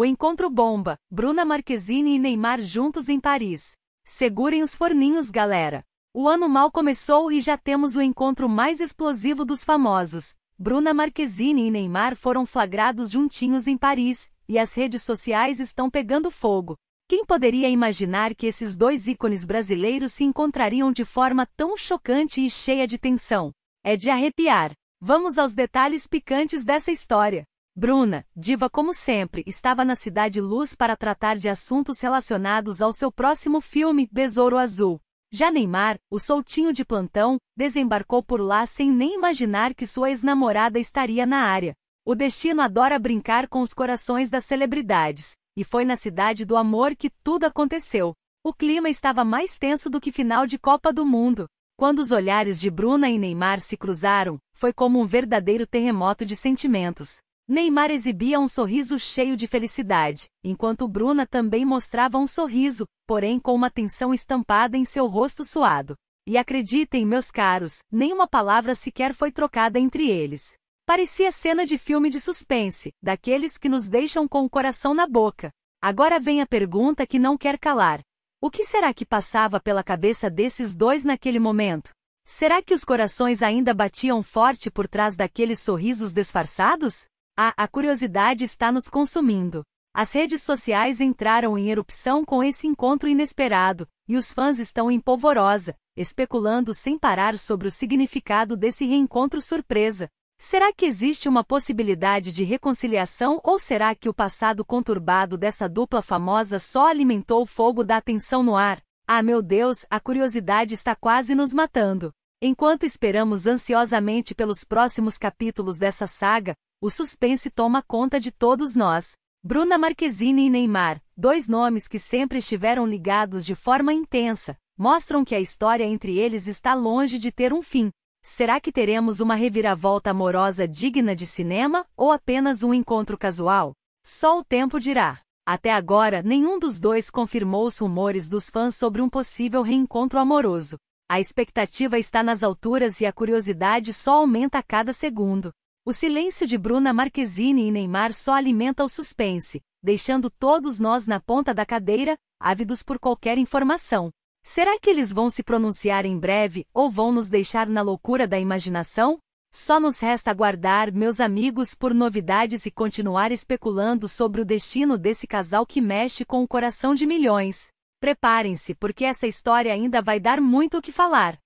O encontro bomba, Bruna Marquezine e Neymar juntos em Paris. Segurem os forninhos, galera. O ano mal começou e já temos o encontro mais explosivo dos famosos. Bruna Marquezine e Neymar foram flagrados juntinhos em Paris, e as redes sociais estão pegando fogo. Quem poderia imaginar que esses dois ícones brasileiros se encontrariam de forma tão chocante e cheia de tensão? É de arrepiar. Vamos aos detalhes picantes dessa história. Bruna, diva como sempre, estava na Cidade Luz para tratar de assuntos relacionados ao seu próximo filme, Besouro Azul. Já Neymar, o soltinho de plantão, desembarcou por lá sem nem imaginar que sua ex-namorada estaria na área. O destino adora brincar com os corações das celebridades, e foi na Cidade do Amor que tudo aconteceu. O clima estava mais tenso do que final de Copa do Mundo. Quando os olhares de Bruna e Neymar se cruzaram, foi como um verdadeiro terremoto de sentimentos. Neymar exibia um sorriso cheio de felicidade, enquanto Bruna também mostrava um sorriso, porém com uma tensão estampada em seu rosto suado. E acreditem, meus caros, nenhuma palavra sequer foi trocada entre eles. Parecia cena de filme de suspense, daqueles que nos deixam com o coração na boca. Agora vem a pergunta que não quer calar. O que será que passava pela cabeça desses dois naquele momento? Será que os corações ainda batiam forte por trás daqueles sorrisos disfarçados? Ah, a curiosidade está nos consumindo. As redes sociais entraram em erupção com esse encontro inesperado, e os fãs estão em polvorosa, especulando sem parar sobre o significado desse reencontro surpresa. Será que existe uma possibilidade de reconciliação ou será que o passado conturbado dessa dupla famosa só alimentou o fogo da atenção no ar? Ah, meu Deus, a curiosidade está quase nos matando. Enquanto esperamos ansiosamente pelos próximos capítulos dessa saga, o suspense toma conta de todos nós. Bruna Marquezine e Neymar, dois nomes que sempre estiveram ligados de forma intensa, mostram que a história entre eles está longe de ter um fim. Será que teremos uma reviravolta amorosa digna de cinema ou apenas um encontro casual? Só o tempo dirá. Até agora, nenhum dos dois confirmou os rumores dos fãs sobre um possível reencontro amoroso. A expectativa está nas alturas e a curiosidade só aumenta a cada segundo. O silêncio de Bruna Marquezine e Neymar só alimenta o suspense, deixando todos nós na ponta da cadeira, ávidos por qualquer informação. Será que eles vão se pronunciar em breve ou vão nos deixar na loucura da imaginação? Só nos resta aguardar, meus amigos, por novidades e continuar especulando sobre o destino desse casal que mexe com o coração de milhões. Preparem-se, porque essa história ainda vai dar muito o que falar.